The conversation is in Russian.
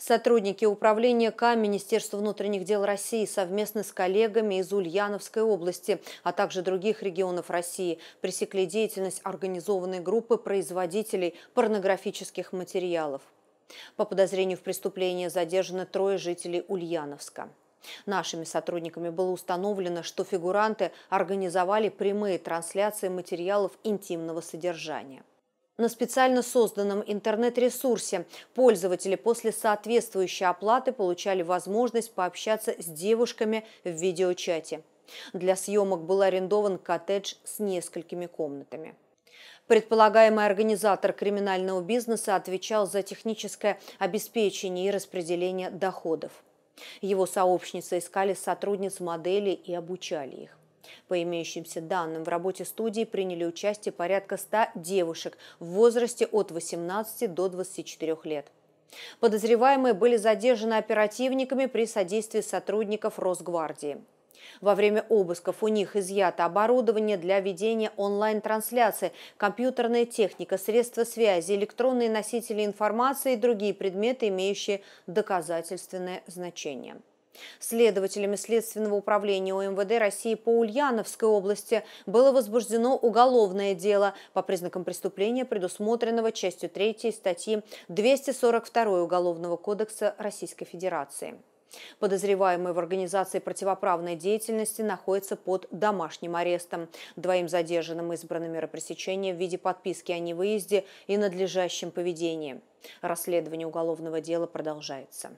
Сотрудники управления К Министерства внутренних дел России совместно с коллегами из Ульяновской области, а также других регионов России пресекли деятельность организованной группы производителей порнографических материалов. По подозрению в преступлении задержаны трое жителей Ульяновска. Нашими сотрудниками было установлено, что фигуранты организовали прямые трансляции материалов интимного содержания на специально созданном интернет-ресурсе пользователи после соответствующей оплаты получали возможность пообщаться с девушками в видеочате. Для съемок был арендован коттедж с несколькими комнатами. Предполагаемый организатор криминального бизнеса отвечал за техническое обеспечение и распределение доходов. Его сообщницы искали сотрудниц модели и обучали их. По имеющимся данным, в работе студии приняли участие порядка 100 девушек в возрасте от 18 до 24 лет. Подозреваемые были задержаны оперативниками при содействии сотрудников Росгвардии. Во время обысков у них изъято оборудование для ведения онлайн-трансляции, компьютерная техника, средства связи, электронные носители информации и другие предметы, имеющие доказательственное значение. Следователями Следственного управления УМВД России по Ульяновской области было возбуждено уголовное дело по признакам преступления, предусмотренного частью 3 статьи 242 Уголовного кодекса Российской Федерации. Подозреваемый в организации противоправной деятельности находится под домашним арестом. Двоим задержанным избраны меры пресечения в виде подписки о невыезде и надлежащем поведении. Расследование уголовного дела продолжается.